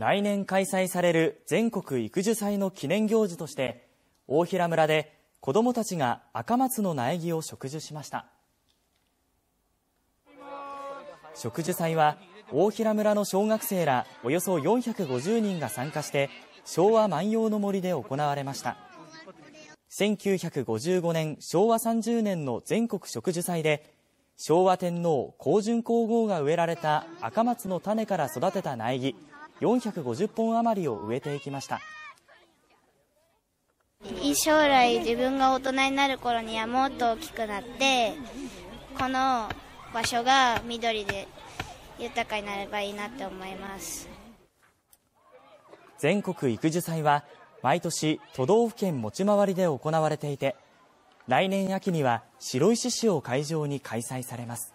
来年開催される全国育樹祭の記念行事として大平村で子どもたちが赤松の苗木を植樹しました植樹祭は大平村の小学生らおよそ450人が参加して昭和万葉の森で行われました1955年昭和30年の全国植樹祭で昭和天皇・香淳皇后が植えられた赤松の種から育てた苗木450本余りを植えていきました将来自分が大人になる頃にはもっと大きくなってこの場所が緑で豊かになればいいなって思います全国育樹祭は毎年都道府県持ち回りで行われていて来年秋には白石市を会場に開催されます